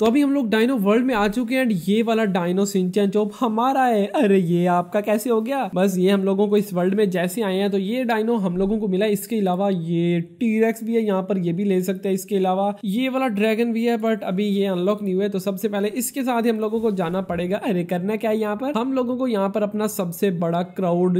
तो अभी हम लोग डायनो वर्ल्ड में आ चुके हैं एंड ये वाला डायनो सिंचन जो हमारा है अरे ये आपका कैसे हो गया बस ये हम लोगों को इस वर्ल्ड में जैसे आए हैं तो ये डायनो हम लोगों को मिला इसके अलावा ये टीरेक्स भी है यहाँ पर ये भी ले सकते हैं इसके अलावा ये वाला ड्रैगन भी है बट अभी ये अनलॉक नहीं हुआ है तो सबसे पहले इसके साथ ही हम लोगों को जाना पड़ेगा अरे करना क्या है यहाँ पर हम लोगों को यहाँ पर अपना सबसे बड़ा क्राउड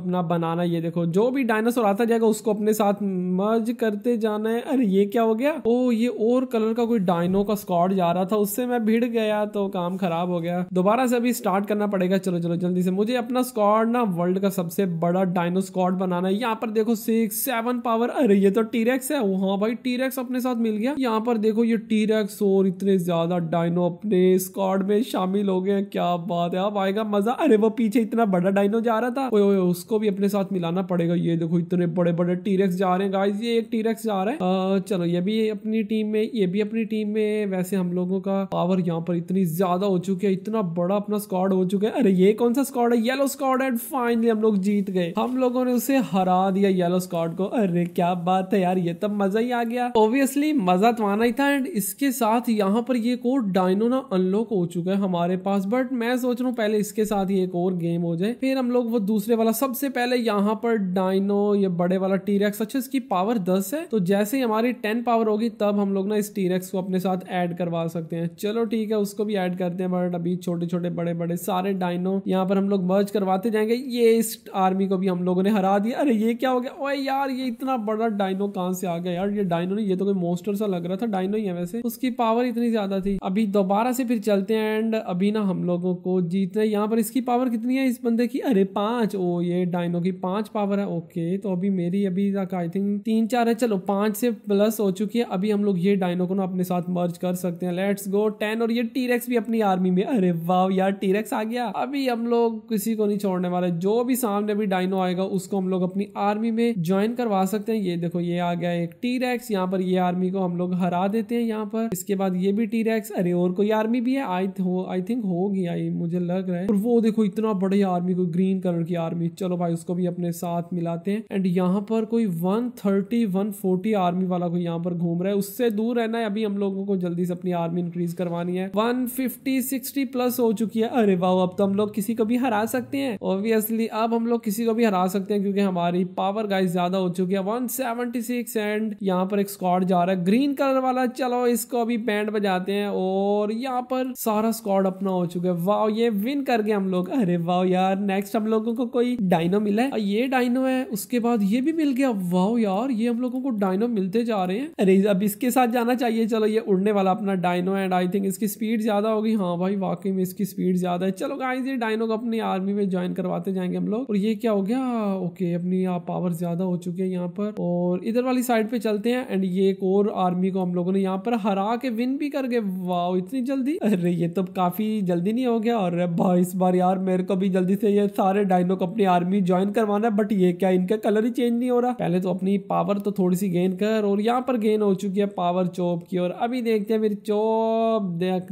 अपना बनाना ये देखो जो भी डायनासोर आता जाएगा उसको अपने साथ मर्ज करते जाना है अरे ये क्या हो गया ओ ये और कलर का कोई डायनो का स्कॉट जा रहा था उससे मैं भिड़ गया तो काम खराब हो गया दोबारा से अभी स्टार्ट करना पड़ेगा चलो चलो जल्दी से मुझे अपना स्कॉड ना वर्ल्ड का सबसे बड़ा डायनो स्कॉड बनाना है यहाँ पर देखो सिक्स सेवन पावर अरे ये तो टीरेक्स है वहाँ भाई टीरेक्स अपने साथ मिल गया यहाँ पर देखो ये टीरेक्स और इतने ज्यादा डायनो अपने स्कॉड में शामिल हो गए क्या बात है अब आएगा मजा अरे वो पीछे इतना बड़ा डायनो जा रहा था ओए ओए उसको भी अपने साथ मिलाना पड़ेगा ये देखो इतने बड़े बड़े टीरेक्स जा रहे हैं गाइस ये एक टीरेक्स जा रहा है आ, चलो ये भी अपनी टीम में ये भी अपनी टीम में वैसे हम लोग लोगों का पावर यहाँ पर इतनी ज्यादा हो चुकी है इतना बड़ा अपना स्कॉड हो चुका है अरे ये कौन सा स्कॉड है येलो स्कॉड एंड फाइनली हम लोग जीत गए हम लोगों ने उसे हरा दिया येलो स्कॉड को अरे क्या बात है यार ये तब मजा ही आ गया ऑब्वियसली मजा तो आना ही था एंड इसके साथ यहाँ पर ये कोड डायनो ना अनलॉक हो चुका है हमारे पास बट मैं सोच रहा हूँ पहले इसके साथ ही एक और गेम हो जाए फिर हम लोग वो दूसरे वाला सबसे पहले यहाँ पर डायनो ये बड़े वाला टीरेक्स अच्छा इसकी पावर दस है तो जैसे ही हमारी टेन पावर होगी तब हम लोग ना इस टीरेक्स को अपने साथ एड करवा लगा सकते हैं चलो ठीक है उसको भी ऐड करते हैं बट अभी छोटे छोटे बड़े बड़े सारे डायनो यहाँ पर हम लोग मर्ज करवाते जाएंगे ये इस आर्मी को भी हम लोगों ने हरा दिया अरे ये क्या हो गया ओए यार ये इतना बड़ा डायनो कहाँ से आ गया यार ये डायनो नहीं ये तो कोई मोस्टर सा लग रहा था डायनो ही है वैसे उसकी पावर इतनी ज्यादा थी अभी दोबारा से फिर चलते हैं एंड अभी ना हम लोगों को जीतने यहाँ पर इसकी पावर कितनी है इस बंदे की अरे पांच ओ ये डायनो की पांच पावर है ओके तो अभी मेरी अभी तक आई थिंक तीन चार है चलो पांच से प्लस हो चुकी है अभी हम लोग ये डायनो को ना अपने साथ मर्ज कर सकते हैं लेट्स गो टेन और ये टीरेक्स भी अपनी आर्मी में अरे वाह यार टीरेक्स आ गया अभी हम लोग किसी को नहीं छोड़ने वाले जो भी सामने भी डाइनो आएगा उसको हम लोग अपनी आर्मी में ज्वाइन करवा सकते हैं ये देखो ये आ गया एक टीरेक्स यहाँ पर ये आर्मी को हम लोग हरा देते हैं यहाँ पर इसके बाद ये भी टीरेक्स अरे और कोई आर्मी भी है आई हो आई थिंक होगी आई मुझे लग रहा है और वो देखो इतना बड़े आर्मी को ग्रीन कलर की आर्मी चलो भाई उसको भी अपने साथ मिलाते हैं एंड यहाँ पर कोई one thirty one forty army वाला कोई यहाँ पर घूम रहा है उससे दूर रहना है अभी हम लोगों को जल्दी से अपनी आर्मी आर्मी इंक्रीज करवानी है 150 60 प्लस हो चुकी है अरे वाह अब तो हम लोग किसी को भी हरा सकते हैं ऑब्वियसली अब हम लोग किसी को भी हरा सकते हैं क्योंकि हमारी पावर गाइस ज्यादा हो चुकी है 176 एंड यहाँ पर एक स्कॉड जा रहा है ग्रीन कलर वाला चलो इसको अभी बैंड बजाते हैं और यहाँ पर सारा स्कॉड अपना हो चुका है वाह ये विन कर गए हम लोग अरे वाह यार नेक्स्ट हम लोगों को कोई डाइनो मिला है ये डाइनो है उसके बाद ये भी मिल गया वाह यार ये हम लोगों को डायनो मिलते जा रहे हैं अरे अब इसके साथ जाना चाहिए चलो ये उड़ने वाला अपना डाइनो एंड आई थिंक इसकी स्पीड ज़्यादा होगी हाँ भाई वाकई में इसकी स्पीड ज़्यादा है चलो गाइज ये डाइनो को अपनी आर्मी में ज्वाइन करवाते जाएंगे हम लोग और ये क्या हो गया ओके अपनी पावर हाँ, ज़्यादा हो चुकी है यहाँ पर और इधर वाली साइड पे चलते हैं एंड ये एक और आर्मी को हम लोगों ने यहाँ पर हरा के विन भी कर गए वाह इतनी जल्दी अरे ये तो काफ़ी जल्दी नहीं हो गया और भाई इस बार यार मेरे को भी जल्दी से ये सारे डायनो को अपनी आर्मी ज्वाइन करवाना है बट ये क्या इनका कलर ही चेंज नहीं हो रहा पहले तो अपनी पावर तो थोड़ी सी गेन कर और यहाँ पर गेन हो चुकी है पावर चौप की और अभी देखते हैं मेरी चौप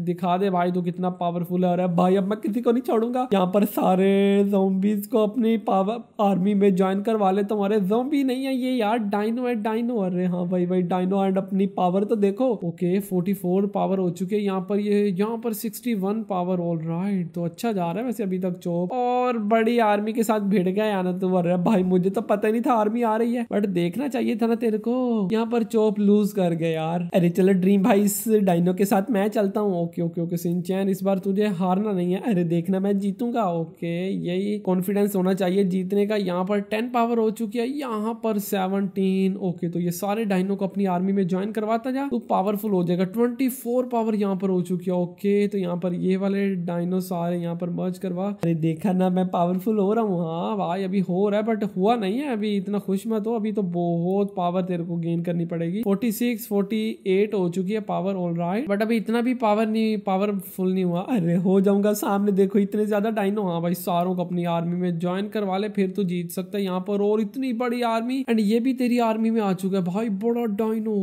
दिखा दे भाई तू कितना पावरफुल है और भाई अब मैं किसी को नहीं छोड़ूंगा यहाँ पर सारे जोम्बीज को अपनी पावर आर्मी में ज्वाइन करवा ले तुम्हारे जोम्बी नहीं है ये यार डाइनो है डाइनो अरे हाँ भाई भाई डाइनो एंड अपनी पावर तो देखो ओके फोर्टी पावर हो चुके हैं यहाँ पर ये यहाँ पर सिक्सटी पावर ऑल राइट तो अच्छा जा रहा है वैसे अभी तक चौक और बड़ी आर्मी के साथ भिड़ गया याना तुम अरे भाई मुझे तो पता नहीं था आर्मी आ रही है बट देखना चाहिए था ना तेरे को यहाँ पर चोप लूज कर गए यार अरे चलो ड्रीम भाई इस डाइनो के के साथ मैं चलता हूँ ओके ओके ओके सिंचैन इस बार तुझे हारना नहीं है अरे देखना मैं जीतूंगा ओके यही कॉन्फिडेंस होना चाहिए जीतने का यहाँ पर टेन पावर हो चुकी है यहाँ पर सेवनटीन ओके तो ये सारे डाइनो को अपनी आर्मी में ज्वाइन करवाता जा तो पावरफुल हो जाएगा ट्वेंटी फोर पावर यहाँ पर हो चुकी है ओके तो यहाँ पर ये वाले डाइनो सारे यहाँ पर मर्ज करवा अरे देखा ना मैं पावरफुल हो रहा हूँ हाँ भाई अभी हो रहा है बट हुआ नहीं है अभी इतना खुश मत हो अभी तो बहुत पावर तेरे को गेन करनी पड़ेगी फोर्टी सिक्स फोर्टी एट हो चुकी है पावर ऑल राइट बट अभी इतना भी पावर नहीं पावरफुल नहीं हुआ अरे हो जाऊंगा सामने देखो इतने ज़्यादा डाइनो हाँ भाई सारों को अपनी आर्मी में ज्वाइन करवा ले फिर तो जीत सकता है यहाँ पर और इतनी बड़ी आर्मी एंड ये भी तेरी आर्मी में आ चुका है भाई बड़ा डाइनो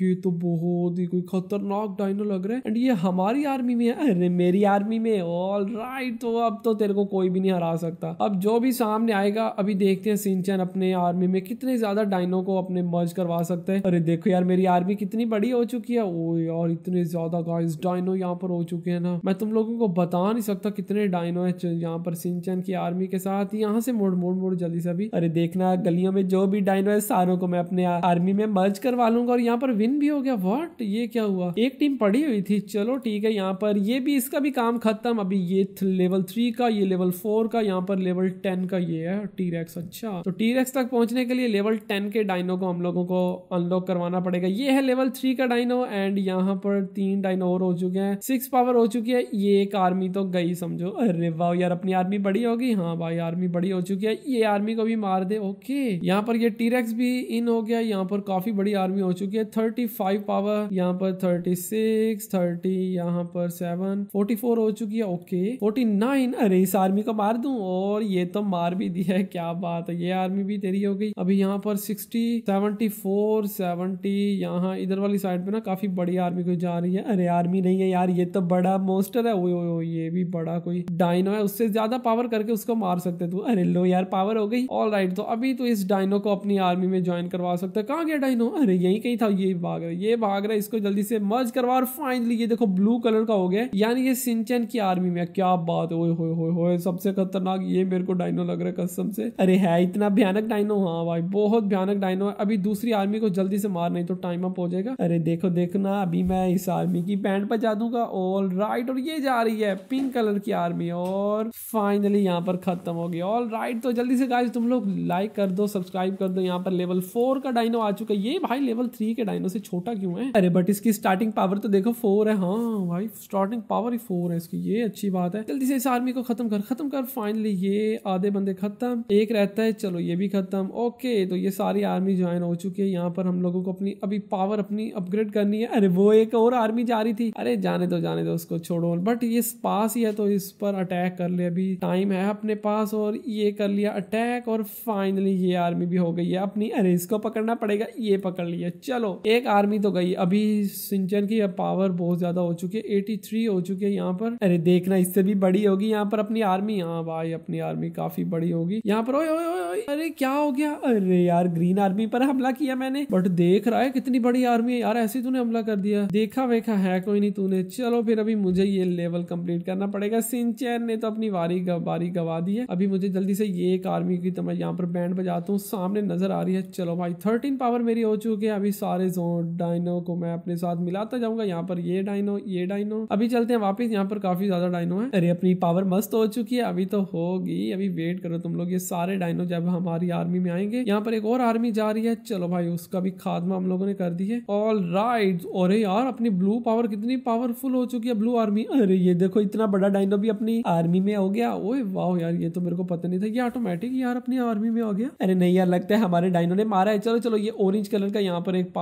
ये तो बहुत ही कोई खतरनाक डाइनो लग रहा है एंड ये हमारी आर्मी में है अरे मेरी आर्मी में ऑल राइट तो अब तो तेरे को कोई भी नहीं हरा सकता अब जो भी सामने आएगा अभी देखते हैं सिंचन अपने आर्मी में कितने ज्यादा डाइनो को अपने मर्ज करवा सकते हैं अरे देखो यार मेरी आर्मी कितनी बड़ी हो चुकी है ओ यार इतने ज्यादा गाइस डायनो यहाँ पर हो चुके हैं ना मैं तुम लोगों को बता नहीं सकता कितने डायनो है यहाँ पर सिंचन की आर्मी के साथ यहाँ से मोड़ मोड़ मोड़ जल्दी से अभी अरे देखना गलियों में जो भी डायनो है सारों को मैं अपने आर्मी में मर्ज करवा लूंगा और यहाँ पर विन भी हो गया वॉट ये क्या हुआ एक टीम पड़ी हुई थी चलो ठीक है यहाँ पर ये भी इसका भी काम खत्म अभी ये लेवल थ्री का ये लेवल फोर का यहाँ पर लेवल टेन का ये है टीरेक्स अच्छा तो टीरेक्स तक पहुंचने के लिए लेवल टेन के डायनो को हम लोगों को अनलॉक करवाना पड़ेगा ये है लेवल थ्री का डायनो एंड यहाँ पर तीन डायनोर हो चुके हैं सिक्स पावर हो चुकी है ये एक आर्मी तो गई समझो अरे वाह यार अपनी आर्मी बड़ी होगी हाँ भाई आर्मी बड़ी हो चुकी है ये आर्मी को भी मार दे ओके यहाँ पर ये टीरेक्स भी इन हो गया यहाँ पर काफी बड़ी आर्मी हो चुकी है थर्टी फाइव पावर यहाँ पर थर्टी सिक्स थर्टी यहाँ पर सेवन फोर्टी फोर हो चुकी है ओके फोर्टी नाइन अरे इस आर्मी को मार दू और ये तो मार भी दिया है क्या बात है ये आर्मी भी तेरी हो गई अभी यहाँ पर सिक्सटी सेवनटी फोर सेवनटी यहाँ इधर वाली साइड पे ना काफी बड़ी आर्मी को जा यार ये अरे आर्मी नहीं है यार ये तो बड़ा मोस्टर है ओए ओए ये भी बड़ा कोई डायनो है उससे ज्यादा पावर करके उसको मार सकते तू अरे लो यार पावर हो गई ऑल राइट तो अभी तो इस डायनो को अपनी आर्मी में ज्वाइन करवा सकते हैं कहाँ गया डायनो अरे यही कहीं था ये भाग रहा है ये भाग रहा है इसको जल्दी से मर्ज करवा और फाइनली ये देखो ब्लू कलर का हो गया यानी ये सिंचन की आर्मी में क्या बात ओए होए होए होए सबसे खतरनाक ये मेरे को डायनो लग रहा है कसम से अरे है इतना भयानक डायनो हाँ भाई बहुत भयानक डायनो है अभी दूसरी आर्मी को जल्दी से मार नहीं तो टाइम अप हो जाएगा अरे देखो देखना अभी मैं इस आर्मी की बैंड बजा दूंगा ऑल राइट और ये जा रही है पिंक कलर की आर्मी और फाइनली यहाँ पर खत्म हो गया ऑल राइट तो जल्दी से गाइस तुम लोग लाइक कर दो सब्सक्राइब कर दो यहाँ पर लेवल फोर का डाइनो आ चुका है ये भाई लेवल थ्री के डायनो से छोटा क्यों है अरे बट इसकी स्टार्टिंग पावर तो देखो फोर है हाँ भाई स्टार्टिंग पावर ही फोर है इसकी ये अच्छी बात है जल्दी से इस आर्मी को खत्म कर खत्म कर फाइनली ये आधे बंदे खत्म एक रहता है चलो ये भी खत्म ओके तो ये सारी आर्मी ज्वाइन हो चुकी है यहाँ पर हम लोगों को अपनी अभी पावर अपनी अपग्रेड करनी है अरे वो एक और आर्मी जा रही थी अरे जाने दो जाने दो उसको छोड़ो बट ये पास ही है तो इस पर अटैक कर ले अभी टाइम है अपने पास और ये कर लिया अटैक और फाइनली ये आर्मी भी हो गई है अपनी अरे इसको पकड़ना पड़ेगा ये पकड़ लिया चलो एक आर्मी तो गई अभी सिंचन की पावर बहुत ज्यादा हो चुकी है एटी थ्री हो चुकी है यहाँ पर अरे देखना इससे भी बड़ी होगी यहाँ पर अपनी आर्मी हाँ भाई अपनी आर्मी काफी बड़ी होगी यहाँ पर ओए ओए ओए अरे क्या हो गया अरे यार ग्रीन आर्मी पर हमला किया मैंने बट देख रहा है कितनी बड़ी आर्मी है यार ऐसे तूने हमला कर दिया देखा देखा है कोई नहीं तूने चलो फिर अभी मुझे ये लेवल कंप्लीट करना पड़ेगा सिंचैन ने तो अपनी वारी बारी गवा दी है अभी मुझे जल्दी से ये एक आर्मी की तो मैं यहाँ पर बैंड बजाता हूँ सामने नजर आ रही है चलो भाई थर्टीन पावर मेरी हो चुकी है अभी सारे जोन डाइनो को मैं अपने साथ मिलाता जाऊंगा यहाँ पर ये डाइनो ये डाइनो अभी चलते हैं वापिस यहाँ पर काफी ज्यादा डाइनो है अरे अपनी पावर मस्त हो चुकी है अभी तो होगी अभी वेट करो तुम लोग ये सारे डाइनो जब हमारी आर्मी में आएंगे यहाँ पर एक और आर्मी जा रही है चलो भाई उसका भी खात्मा हम लोगों ने कर दी है ऑल राइट और यार अपनी ब्लू पावर कितनी पावरफुल हो चुकी है ब्लू आर्मी अरे ये देखो इतना बड़ा डायनो भी अपनी आर्मी में हो गया ओए वाह यार ये तो मेरे को पता नहीं था ये ऑटोमेटिक यार अपनी आर्मी में हो गया अरे नहीं यार लगता है हमारे डायनो ने मारा है चलो चलो ये ऑरेंज कलर का यहाँ पर एक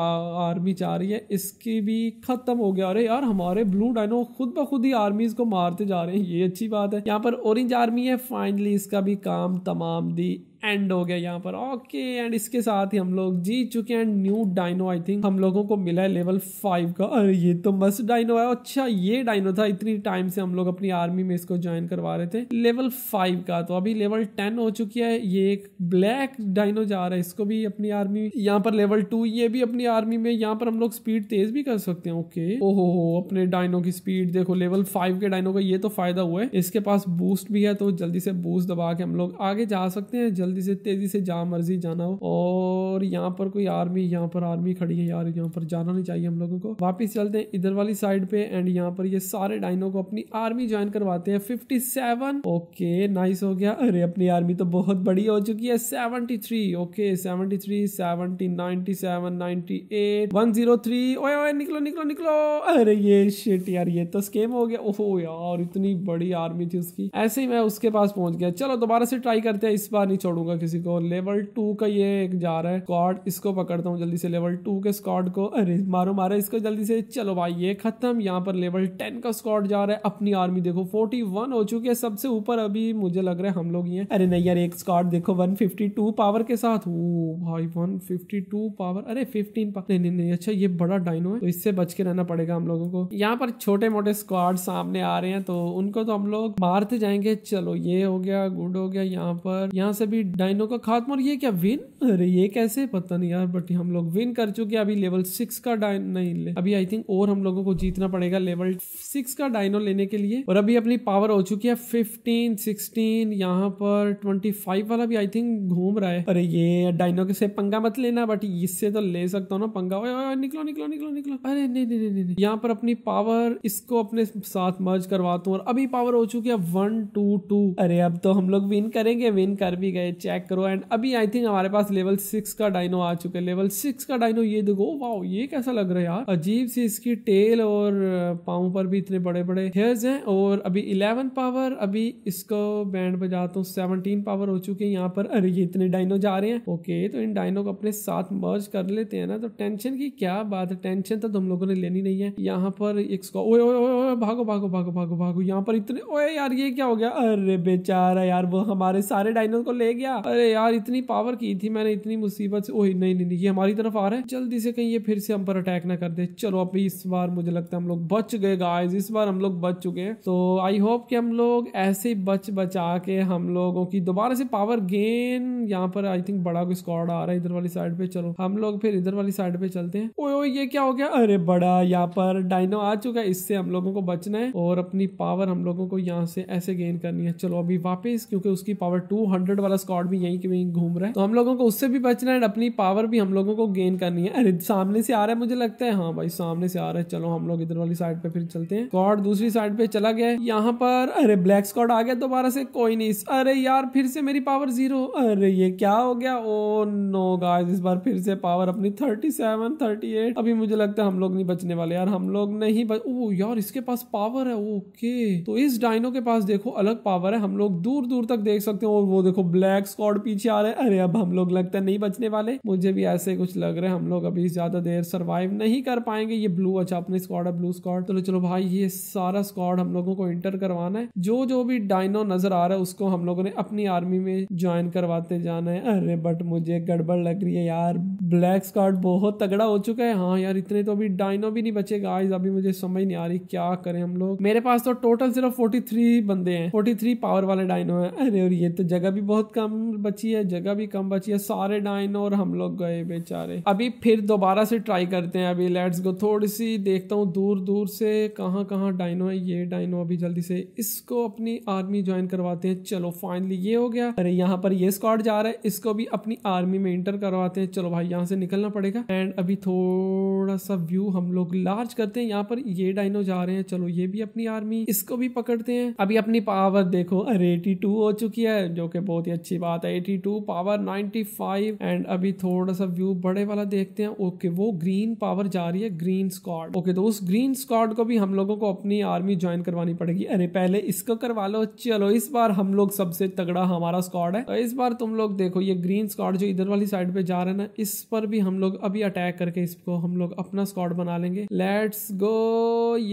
आर्मी जा रही है इसकी भी खत्म हो गया अरे यार हमारे ब्लू डायनो खुद ब खुद ही आर्मीज को मारते जा रहे हैं ये अच्छी बात है यहाँ पर ऑरेंज आर्मी है फाइनली इसका भी काम तमाम दी एंड हो गया यहाँ पर ओके एंड इसके साथ ही हम लोग जीत चुके हैं न्यू डाइनो आई थिंक हम लोगों को मिला है लेवल फाइव का अरे ये तो मस्त डाइनो है अच्छा ये डाइनो था इतनी टाइम से हम लोग अपनी आर्मी में इसको ज्वाइन करवा रहे थे लेवल फाइव का तो अभी लेवल टेन हो चुकी है ये एक ब्लैक डाइनो जा रहा है इसको भी अपनी आर्मी यहाँ पर लेवल टू ये भी अपनी आर्मी में यहाँ पर हम लोग स्पीड तेज भी कर सकते हैं ओके ओहो हो अपने डाइनो की स्पीड देखो लेवल फाइव के डाइनो का ये तो फायदा हुआ है इसके पास बूस्ट भी है तो जल्दी से बूस्ट दबा के हम लोग आगे जा सकते हैं जल्दी जल्दी से तेजी से जहाँ मर्जी जाना हो और यहाँ पर कोई आर्मी यहाँ पर आर्मी खड़ी है यार यहाँ पर जाना नहीं चाहिए हम लोगों को वापिस चलते हैं इधर वाली साइड पे एंड यहाँ पर ये सारे डाइनो को अपनी आर्मी ज्वाइन करवाते हैं फिफ्टी सेवन ओके नाइस हो गया अरे अपनी आर्मी तो बहुत बड़ी हो चुकी है seventy three okay seventy three seventy ninety seven ninety eight one zero three ओए ओए निकलो निकलो निकलो अरे ये शिट यार ये तो स्केम हो गया ओहो यार इतनी बड़ी आर्मी थी उसकी ऐसे ही मैं उसके पास पहुंच गया चलो दोबारा से ट्राई करते हैं इस बार नहीं छोड़ू पकड़ूंगा किसी को लेवल टू का ये एक जा रहा है स्कॉड इसको पकड़ता हूँ जल्दी से लेवल टू के स्कॉड को अरे मारो मारा इसको जल्दी से चलो भाई ये खत्म यहाँ पर लेवल टेन का स्कॉड जा रहा है अपनी आर्मी देखो फोर्टी वन हो चुकी है सबसे ऊपर अभी मुझे लग रहा है हम लोग ये अरे नहीं यार एक स्कॉड देखो वन फिफ्टी टू पावर के साथ वो भाई वन फिफ्टी टू पावर अरे फिफ्टीन पावर नहीं नहीं अच्छा ये बड़ा डाइनो है तो इससे बच के रहना पड़ेगा हम लोगों को यहाँ पर छोटे मोटे स्क्वाड सामने आ रहे हैं तो उनको तो हम लोग मारते जाएंगे चलो ये हो गया गुड हो गया यहाँ पर यहाँ से भी डाइनो का खात्मा और ये क्या विन अरे ये कैसे पता नहीं यार बट हम लोग विन कर चुके अभी लेवल सिक्स का डाइन नहीं अभी आई थिंक और हम लोगों को जीतना पड़ेगा लेवल सिक्स का डाइनो लेने के लिए और अभी अपनी पावर हो चुकी है फिफ्टीन सिक्सटीन यहाँ पर ट्वेंटी फाइव वाला भी आई थिंक घूम रहा है अरे ये डाइनो के से पंगा मत लेना बट इससे तो ले सकता हूँ ना पंगा ओए ओए निकलो निकलो निकलो निकलो अरे नहीं नहीं नहीं नहीं यहाँ पर अपनी पावर इसको अपने साथ मर्ज करवाता हूँ और अभी पावर हो चुकी है वन टू टू अरे अब तो हम लोग विन करेंगे विन कर भी गए चेक करो एंड अभी आई थिंक हमारे पास लेवल सिक्स का डाइनो आ चुके हैं लेवल सिक्स का डाइनो ये देखो वाओ ये कैसा लग रहा है यार अजीब सी इसकी टेल और पाओ पर भी इतने बड़े बड़े हेयर्स हैं और अभी इलेवन पावर अभी इसको बैंड बजाता हूँ सेवनटीन पावर हो चुके हैं यहाँ पर अरे ये इतने डाइनो जा रहे हैं ओके तो इन डाइनो को अपने साथ मर्ज कर लेते हैं ना तो टेंशन की क्या बात है टेंशन तो तुम लोगों ने लेनी नहीं है यहाँ पर एक ओए ओए ओए भागो भागो भागो भागो भागो यहाँ पर इतने ओए यार ये क्या हो गया अरे बेचारा यार वो हमारे सारे डाइनो को ले गया क्या अरे यार इतनी पावर की थी मैंने इतनी मुसीबत से ओह नहीं नहीं ये हमारी तरफ आ रहा है जल्दी से कहीं ये फिर से हम पर अटैक ना कर दे चलो अभी इस बार मुझे लगता है हम लोग बच गए गाइस इस बार हम लोग बच चुके हैं तो आई होप कि हम लोग ऐसे बच बचा के हम लोगों की दोबारा से पावर गेन यहाँ पर आई थिंक बड़ा कोई स्कॉड आ रहा है इधर वाली साइड पे चलो हम लोग फिर इधर वाली साइड पे चलते हैं ओ ये क्या हो गया अरे बड़ा यहाँ पर डायनो आ चुका है इससे हम लोगों को बचना है और अपनी पावर हम लोगों को यहाँ से ऐसे गेन करनी है चलो अभी वापस क्योंकि उसकी पावर टू वाला स्कॉड थॉट भी यही वहीं घूम रहा है तो हम लोगों को उससे भी बचना है अपनी पावर भी हम लोगों को गेन करनी है अरे सामने से आ रहा है मुझे लगता है हाँ भाई सामने से आ रहा है चलो हम लोग इधर वाली साइड पे फिर चलते हैं स्कॉट दूसरी साइड पे चला गया यहाँ पर अरे ब्लैक स्कॉड आ गया दोबारा से कोई नहीं अरे यार फिर से मेरी पावर जीरो अरे ये क्या हो गया ओ नो गाइस इस बार फिर से पावर अपनी थर्टी सेवन थर्टी एट अभी मुझे लगता है हम लोग नहीं बचने वाले यार हम लोग नहीं बच ओ यार इसके पास पावर है ओके तो इस डाइनो के पास देखो अलग पावर है हम लोग दूर दूर तक देख सकते हैं और वो देखो ब्लैक ब्लैक स्क्वाड पीछे आ रहे हैं अरे अब हम लोग लगता है नहीं बचने वाले मुझे भी ऐसे कुछ लग रहा है हम लोग अभी ज्यादा देर सर्वाइव नहीं कर पाएंगे ये ब्लू अच्छा अपने स्कॉड है ब्लू स्कॉड चलो चलो भाई ये सारा स्कॉड हम लोगों को इंटर करवाना है जो जो भी डायनो नजर आ रहा है उसको हम लोगों ने अपनी आर्मी में ज्वाइन करवाते जाना है अरे बट मुझे गड़बड़ लग रही है यार ब्लैक स्कॉड बहुत तगड़ा हो चुका है हाँ यार इतने तो अभी डायनो भी नहीं बचे गाइस अभी मुझे समझ नहीं आ रही क्या करें हम लोग मेरे पास तो टोटल सिर्फ 43 बंदे हैं 43 पावर वाले डायनो हैं अरे और ये तो जगह भी बहुत कम कम बची है जगह भी कम बची है सारे और हम लोग गए बेचारे अभी फिर दोबारा से ट्राई करते हैं अभी लेट्स गो थोड़ी सी देखता हूँ दूर दूर से कहाँ कहाँ डाइनो है ये डायनो अभी जल्दी से इसको अपनी आर्मी ज्वाइन करवाते हैं चलो फाइनली ये हो गया अरे यहाँ पर ये स्कॉट जा रहा है इसको भी अपनी आर्मी में इंटर करवाते हैं चलो भाई यहाँ से निकलना पड़ेगा एंड अभी थोड़ा सा व्यू हम लोग लार्ज करते हैं यहाँ पर ये डायनो जा रहे हैं चलो ये भी अपनी आर्मी इसको भी पकड़ते हैं अभी अपनी पावर देखो रेटी टू हो चुकी है जो कि बहुत ही अच्छी बात है eighty two power ninety five and अभी थोड़ा सा व्यू बड़े वाला देखते हैं ओके वो ग्रीन पावर जा रही है ग्रीन स्कॉड ओके तो उस ग्रीन स्कॉड को भी हम लोगों को अपनी आर्मी ज्वाइन करवानी पड़ेगी अरे पहले इसको करवा लो चलो इस बार हम लोग सबसे तगड़ा हमारा स्कॉड है तो इस बार तुम लोग देखो ये ग्रीन स्कॉड जो इधर वाली साइड पे जा रहे ना इस पर भी हम लोग अभी अटैक करके इसको हम लोग अपना स्कॉड बना लेंगे लेट्स गो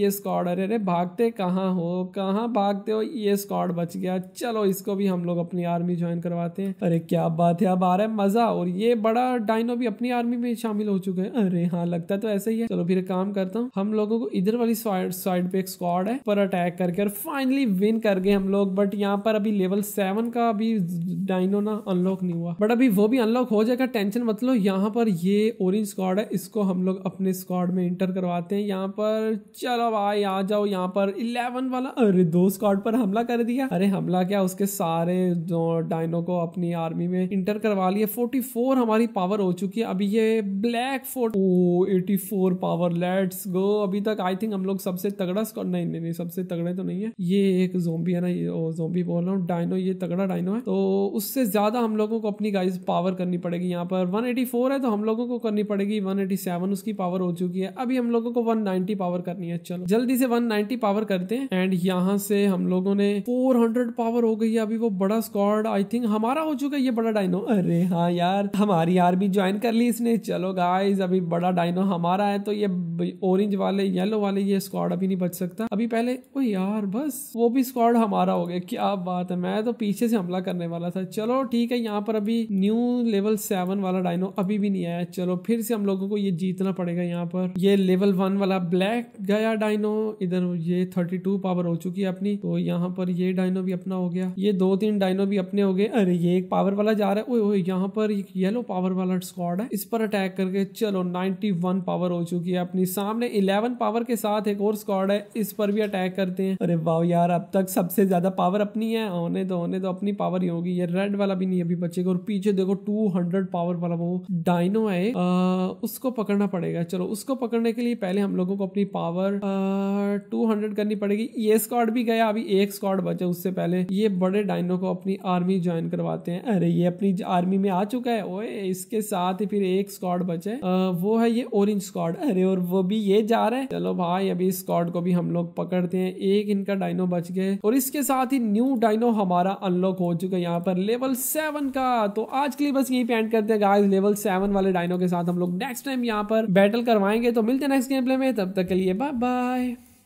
ये स्कॉड अरे अरे भागते कहाँ हो कहा भागते हो ये स्कॉड बच गया चलो इसको भी हम लोग अपनी आर्मी ज्वाइन करवा करवाते हैं अरे क्या बात है अब आ रहा है मजा और ये बड़ा डायनो भी अपनी आर्मी में शामिल हो चुके हैं अरे हाँ लगता तो ऐसा ही है चलो फिर काम करता हूँ हम लोगों को इधर वाली साइड पे एक स्क्वाड है पर अटैक करके और फाइनली विन कर गए हम लोग बट यहाँ पर अभी लेवल सेवन का अभी डायनो ना अनलॉक नहीं हुआ बट अभी वो भी अनलॉक हो जाएगा टेंशन मतलब यहाँ पर ये ऑरेंज स्क्वाड है इसको हम लोग अपने स्क्वाड में इंटर करवाते हैं यहाँ पर चलो भाई आ जाओ यहाँ पर इलेवन वाला अरे दो स्क्वाड पर हमला कर दिया अरे हमला क्या उसके सारे जो डायनो को अपनी आर्मी में इंटर करवा लिए 44 हमारी पावर हो चुकी है अभी ये black fort O 84 power let's go अभी तक आई थिंक हम लोग सबसे तगड़ा स्कॉट नहीं नहीं नहीं सबसे तगड़े तो नहीं है ये एक जोम्बी है ना ये जोम्बी बोल रहा हूँ डायनो ये तगड़ा डायनो है तो उससे ज्यादा हम लोगों को अपनी गाइज पावर करनी पड़ेगी यहाँ पर वन है तो हम लोगों को करनी पड़ेगी वन उसकी पावर हो चुकी है अभी हम लोगों को वन पावर करनी है चलो जल्दी से वन पावर करते हैं एंड यहाँ से हम लोगों ने फोर पावर हो गई है अभी वो बड़ा स्कॉड आई थिंक हमारा हो चुका ये बड़ा डायनो अरे हाँ यार हमारी आर्मी ज्वाइन कर ली इसने चलो गाइज अभी बड़ा डायनो हमारा है तो ये ऑरेंज वाले येलो वाले ये स्क्वाड अभी नहीं बच सकता अभी पहले ओ यार बस वो भी स्क्वाड हमारा हो गया क्या बात है मैं तो पीछे से हमला करने वाला था चलो ठीक है यहाँ पर अभी न्यू लेवल सेवन वाला डायनो अभी भी नहीं आया चलो फिर से हम लोगों को ये जीतना पड़ेगा यहाँ पर ये लेवल वन वाला ब्लैक गया डायनो इधर ये थर्टी टू पावर हो चुकी है अपनी तो यहाँ पर ये डायनो भी अपना हो गया ये दो तीन डायनो भी अपने हो गए है ये एक पावर वाला जा रहा है ओए ओए यहाँ पर एक येलो पावर वाला स्क्वाड है इस पर अटैक करके चलो 91 पावर हो चुकी है अपनी सामने 11 पावर के साथ एक और स्क्वाड है इस पर भी अटैक करते हैं अरे वाह यार अब तक सबसे ज्यादा पावर अपनी है होने दो होने दो अपनी पावर ही होगी ये रेड वाला भी नहीं अभी बचेगा और पीछे देखो टू पावर वाला वो डायनो है आ, उसको पकड़ना पड़ेगा चलो उसको पकड़ने के लिए पहले हम लोगों को अपनी पावर टू हंड्रेड करनी पड़ेगी ये स्क्वाड भी गया अभी एक स्क्वाड बचा उससे पहले ये बड़े डायनो को अपनी आर्मी ज्वाइन कर करवाते हैं अरे ये अपनी आर्मी में आ चुका है ओए इसके साथ ही फिर एक स्कॉड बचे आ, वो है ये ऑरेंज स्कॉड अरे और वो भी ये जा रहा है चलो भाई अभी स्कॉड को भी हम लोग पकड़ते हैं एक इनका डायनो बच गए और इसके साथ ही न्यू डायनो हमारा अनलॉक हो चुका है यहाँ पर लेवल सेवन का तो आज के लिए बस यही पेंट करते हैं गाइस लेवल सेवन वाले डायनो के साथ हम लोग नेक्स्ट टाइम यहाँ पर बैटल करवाएंगे तो मिलते हैं नेक्स्ट गेम प्ले में तब तक के लिए बाय बाय